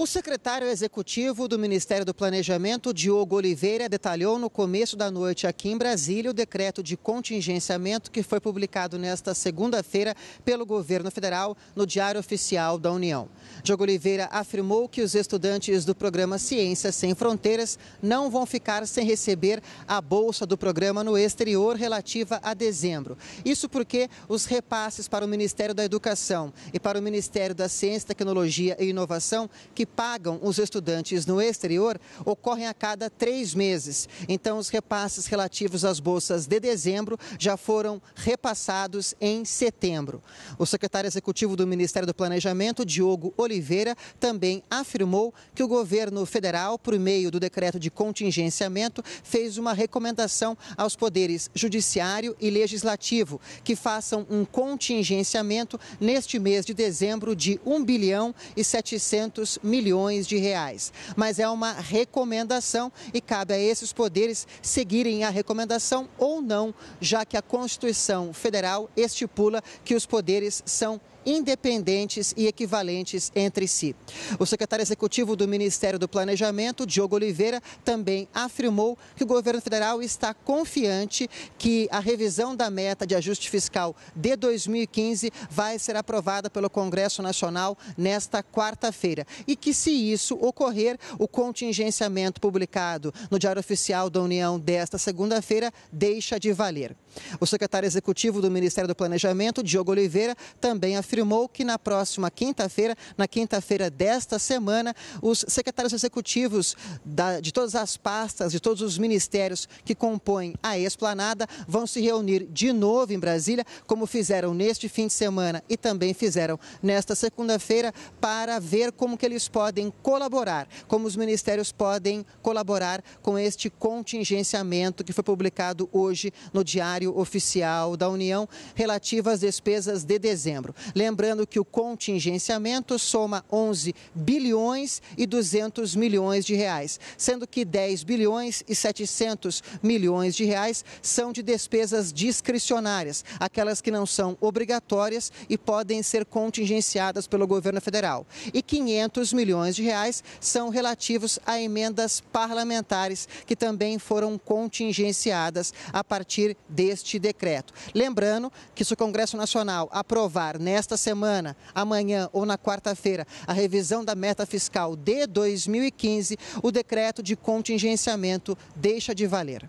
O secretário executivo do Ministério do Planejamento, Diogo Oliveira, detalhou no começo da noite aqui em Brasília o decreto de contingenciamento que foi publicado nesta segunda-feira pelo governo federal no Diário Oficial da União. Diogo Oliveira afirmou que os estudantes do programa Ciências Sem Fronteiras não vão ficar sem receber a bolsa do programa no exterior relativa a dezembro. Isso porque os repasses para o Ministério da Educação e para o Ministério da Ciência, Tecnologia e Inovação que pagam os estudantes no exterior ocorrem a cada três meses. Então, os repasses relativos às bolsas de dezembro já foram repassados em setembro. O secretário executivo do Ministério do Planejamento, Diogo Oliveira, também afirmou que o governo federal, por meio do decreto de contingenciamento, fez uma recomendação aos poderes judiciário e legislativo que façam um contingenciamento neste mês de dezembro de 1 bilhão e 700 milhões milhões de reais. Mas é uma recomendação e cabe a esses poderes seguirem a recomendação ou não, já que a Constituição Federal estipula que os poderes são independentes e equivalentes entre si. O secretário executivo do Ministério do Planejamento, Diogo Oliveira, também afirmou que o governo federal está confiante que a revisão da meta de ajuste fiscal de 2015 vai ser aprovada pelo Congresso Nacional nesta quarta-feira e que que, se isso ocorrer, o contingenciamento publicado no Diário Oficial da União desta segunda-feira deixa de valer. O secretário executivo do Ministério do Planejamento, Diogo Oliveira, também afirmou que na próxima quinta-feira, na quinta-feira desta semana, os secretários executivos da, de todas as pastas, de todos os ministérios que compõem a esplanada, vão se reunir de novo em Brasília, como fizeram neste fim de semana e também fizeram nesta segunda-feira, para ver como que eles podem colaborar, como os ministérios podem colaborar com este contingenciamento que foi publicado hoje no Diário Oficial da União relativo às despesas de dezembro. Lembrando que o contingenciamento soma 11 bilhões e 200 milhões de reais, sendo que 10 bilhões e 700 milhões de reais são de despesas discricionárias, aquelas que não são obrigatórias e podem ser contingenciadas pelo governo federal. E 500 milhões de reais são relativos a emendas parlamentares que também foram contingenciadas a partir deste decreto. Lembrando que se o Congresso Nacional aprovar nesta semana, amanhã ou na quarta-feira, a revisão da meta fiscal de 2015, o decreto de contingenciamento deixa de valer.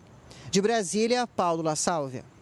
De Brasília, Paulo La Sálvia.